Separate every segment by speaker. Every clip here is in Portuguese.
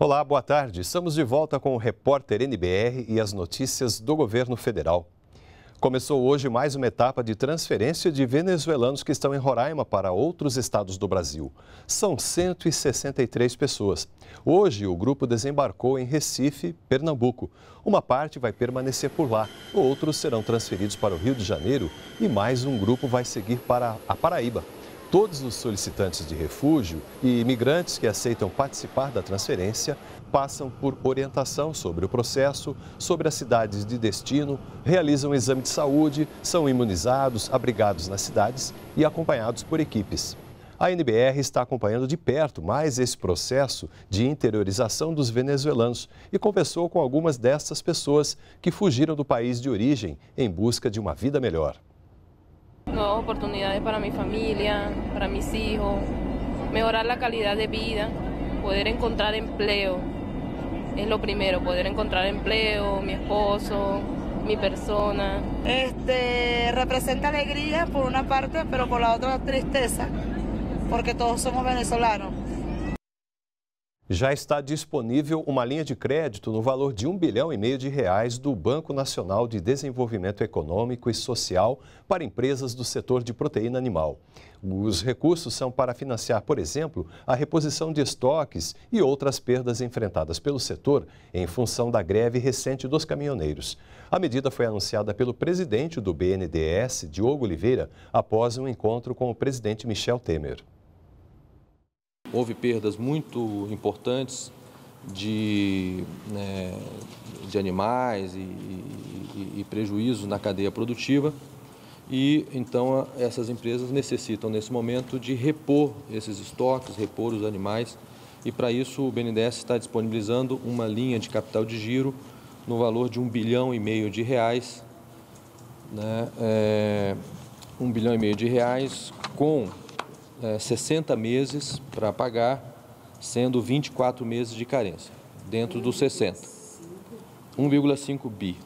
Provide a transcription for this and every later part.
Speaker 1: Olá, boa tarde. Estamos de volta com o repórter NBR e as notícias do governo federal. Começou hoje mais uma etapa de transferência de venezuelanos que estão em Roraima para outros estados do Brasil. São 163 pessoas. Hoje, o grupo desembarcou em Recife, Pernambuco. Uma parte vai permanecer por lá, outros serão transferidos para o Rio de Janeiro e mais um grupo vai seguir para a Paraíba, Todos os solicitantes de refúgio e imigrantes que aceitam participar da transferência passam por orientação sobre o processo, sobre as cidades de destino, realizam um exame de saúde, são imunizados, abrigados nas cidades e acompanhados por equipes. A NBR está acompanhando de perto mais esse processo de interiorização dos venezuelanos e conversou com algumas dessas pessoas que fugiram do país de origem em busca de uma vida melhor.
Speaker 2: nuevas oportunidades para mi familia, para mis hijos, mejorar la calidad de vida, poder encontrar empleo. Es lo primero, poder encontrar empleo, mi esposo, mi persona. Este representa alegría por una parte, pero por la otra tristeza, porque todos somos venezolanos
Speaker 1: já está disponível uma linha de crédito no valor de um bilhão e meio de reais do Banco Nacional de Desenvolvimento Econômico e Social para empresas do setor de proteína animal. Os recursos são para financiar, por exemplo, a reposição de estoques e outras perdas enfrentadas pelo setor em função da greve recente dos caminhoneiros. A medida foi anunciada pelo presidente do BNDES, Diogo Oliveira, após um encontro com o presidente Michel Temer. Houve perdas muito importantes de, né, de animais e, e, e prejuízos na cadeia produtiva. E então essas empresas necessitam nesse momento de repor esses estoques, repor os animais. E para isso o BNDES está disponibilizando uma linha de capital de giro no valor de um bilhão e meio de reais, né? É, um bilhão e meio de reais com é, eh, 60 meses para pagar, sendo 24 meses de carência, dentro dos 60. 1,5 bi.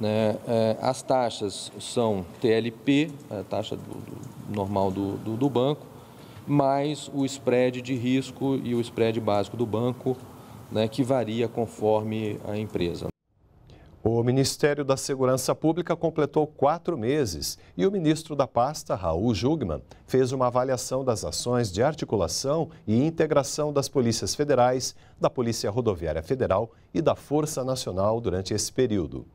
Speaker 1: Né? É, as taxas são TLP, a taxa do, do, normal do, do banco, mais o spread de risco e o spread básico do banco, né, que varia conforme a empresa. O Ministério da Segurança Pública completou quatro meses e o ministro da pasta, Raul Jugman, fez uma avaliação das ações de articulação e integração das polícias federais, da Polícia Rodoviária Federal e da Força Nacional durante esse período.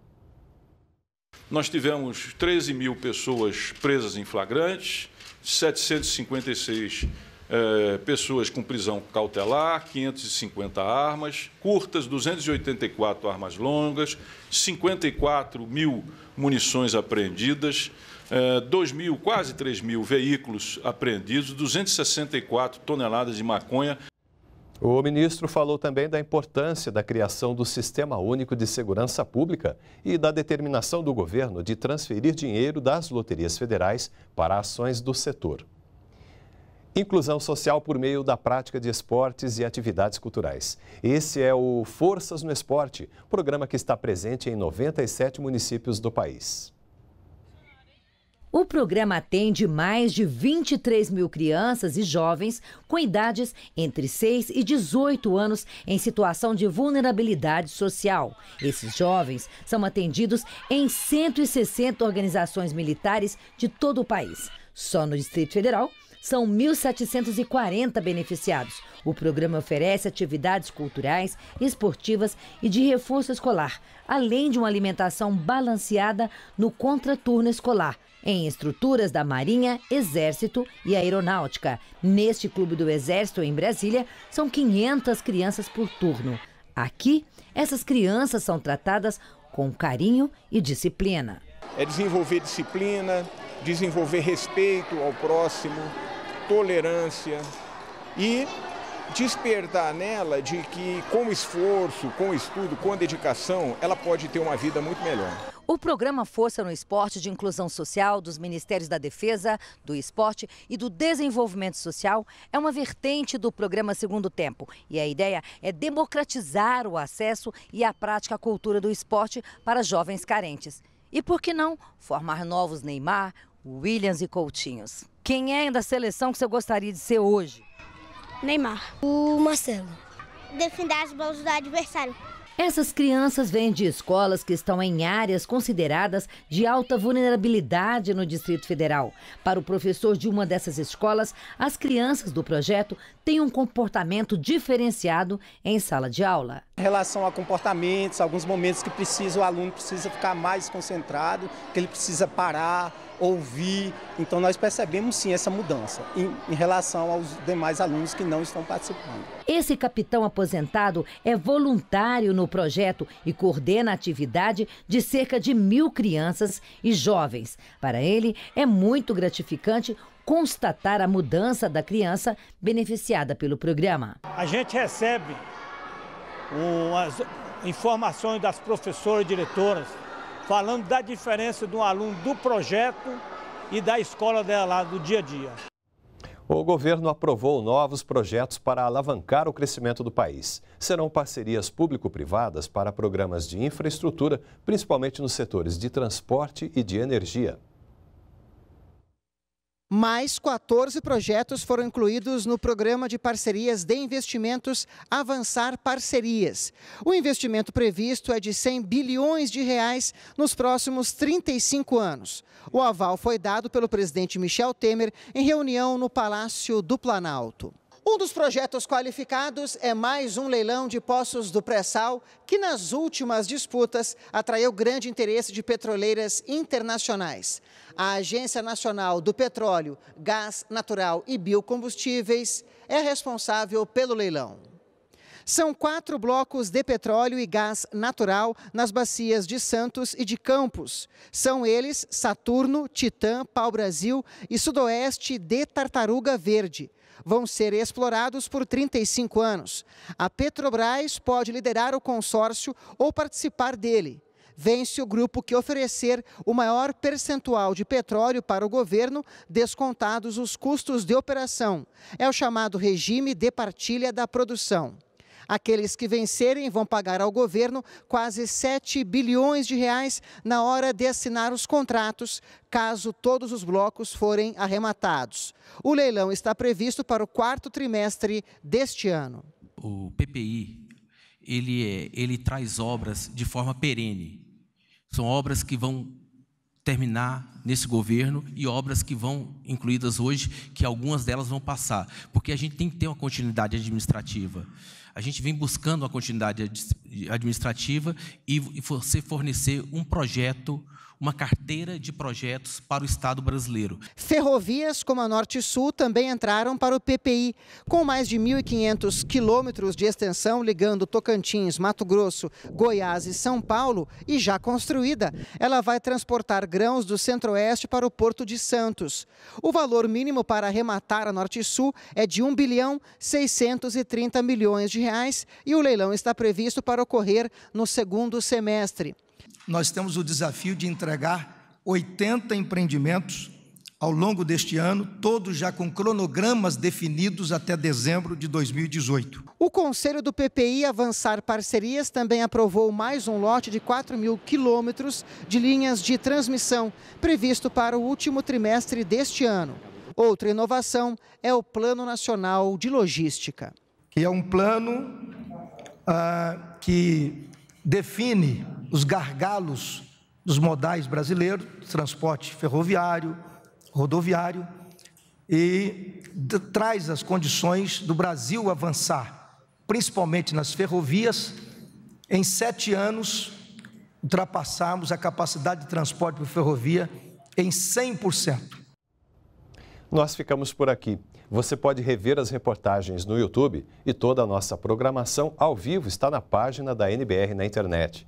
Speaker 1: Nós tivemos 13 mil pessoas presas em flagrantes, 756 é, pessoas com prisão cautelar, 550 armas curtas, 284 armas longas, 54 mil munições apreendidas, é, 2 mil, quase 3 mil veículos apreendidos, 264 toneladas de maconha. O ministro falou também da importância da criação do Sistema Único de Segurança Pública e da determinação do governo de transferir dinheiro das loterias federais para ações do setor. Inclusão social por meio da prática de esportes e atividades culturais. Esse é o Forças no Esporte, programa que está presente em 97 municípios do país.
Speaker 2: O programa atende mais de 23 mil crianças e jovens com idades entre 6 e 18 anos em situação de vulnerabilidade social. Esses jovens são atendidos em 160 organizações militares de todo o país. Só no Distrito Federal, são 1.740 beneficiados. O programa oferece atividades culturais, esportivas e de reforço escolar, além de uma alimentação balanceada no contraturno escolar, em estruturas da Marinha, Exército e Aeronáutica. Neste Clube do Exército, em Brasília, são 500 crianças por turno. Aqui, essas crianças são tratadas com carinho e disciplina.
Speaker 3: É desenvolver disciplina, desenvolver respeito ao próximo, tolerância e despertar nela de que com esforço, com estudo, com dedicação, ela pode ter
Speaker 1: uma vida muito melhor.
Speaker 2: O programa Força no Esporte de Inclusão Social dos Ministérios da Defesa, do Esporte e do Desenvolvimento Social é uma vertente do programa Segundo Tempo. E a ideia é democratizar o acesso e a prática à cultura do esporte para jovens carentes. E por que não formar novos Neymar, Williams e Coutinhos? Quem é da seleção que você gostaria de ser hoje? Neymar. O
Speaker 3: Marcelo. Defender as bolas do adversário.
Speaker 2: Essas crianças vêm de escolas que estão em áreas consideradas de alta vulnerabilidade no Distrito Federal. Para o professor de uma dessas escolas, as crianças do projeto têm um comportamento
Speaker 3: diferenciado em sala de aula. Em relação a comportamentos, alguns momentos que precisa, o aluno precisa ficar mais concentrado, que ele precisa parar, ouvir. Então nós percebemos sim essa mudança em, em, relação aos demais alunos que não estão participando.
Speaker 2: Esse capitão aposentado é voluntário no projeto e coordena a atividade de cerca de mil crianças e jovens. Para ele, é muito gratificante constatar a mudança da criança beneficiada pelo programa. A gente recebe as informações das professoras e
Speaker 3: diretoras falando da diferença do aluno do projeto e da escola dela lá do dia a dia.
Speaker 1: O governo aprovou novos projetos para alavancar o crescimento do país. Serão parcerias público-privadas para programas de infraestrutura, principalmente nos setores de transporte e de energia.
Speaker 3: Mais 14 projetos foram incluídos no programa de parcerias de investimentos Avançar Parcerias. O investimento previsto é de 100 bilhões de reais nos próximos 35 anos. O aval foi dado pelo presidente Michel Temer em reunião no Palácio do Planalto. Um dos projetos qualificados é mais um leilão de poços do pré-sal, que nas últimas disputas atraiu grande interesse de petroleiras internacionais. A Agência Nacional do Petróleo, Gás Natural e Biocombustíveis é responsável pelo leilão. São quatro blocos de petróleo e gás natural nas bacias de Santos e de Campos. São eles Saturno, Titã, Pau-Brasil e Sudoeste de Tartaruga Verde vão ser explorados por 35 anos. A Petrobras pode liderar o consórcio ou participar dele. Vence o grupo que oferecer o maior percentual de petróleo para o governo, descontados os custos de operação. É o chamado regime de partilha da produção. Aqueles que vencerem vão pagar ao governo quase 7 bilhões de reais na hora de assinar os contratos, caso todos os blocos forem arrematados. O leilão está previsto para o quarto trimestre deste ano. O PPI ele, é, ele traz obras de forma perene. São obras que vão terminar nesse governo e obras que vão incluídas hoje, que algumas delas vão passar, porque a gente tem que ter uma continuidade administrativa. A gente vem buscando uma continuidade administrativa e você fornecer um projeto, uma carteira de projetos para o Estado brasileiro. Ferrovias como a Norte Sul também entraram para o PPI, com mais de 1.500 quilômetros de extensão ligando Tocantins, Mato Grosso, Goiás e São Paulo, e já construída. Ela vai transportar grãos do Centro-Oeste para o Porto de Santos. O valor mínimo para arrematar a Norte Sul é de 1 bilhão 630 milhões de reais e o leilão está previsto para ocorrer no segundo semestre nós temos o desafio de entregar 80 empreendimentos ao longo deste ano, todos já com cronogramas definidos até dezembro de 2018. O Conselho do PPI Avançar Parcerias também aprovou mais um lote de 4 mil quilômetros de linhas de transmissão, previsto para o último trimestre deste ano. Outra inovação é o Plano Nacional de Logística. Que é um plano ah, que define os gargalos dos modais brasileiros, transporte ferroviário, rodoviário, e traz as condições do Brasil avançar, principalmente nas ferrovias, em sete anos ultrapassarmos a capacidade de transporte por ferrovia em 100%.
Speaker 1: Nós ficamos por aqui. Você pode rever as reportagens no YouTube e toda a nossa programação ao vivo está na página da NBR na internet.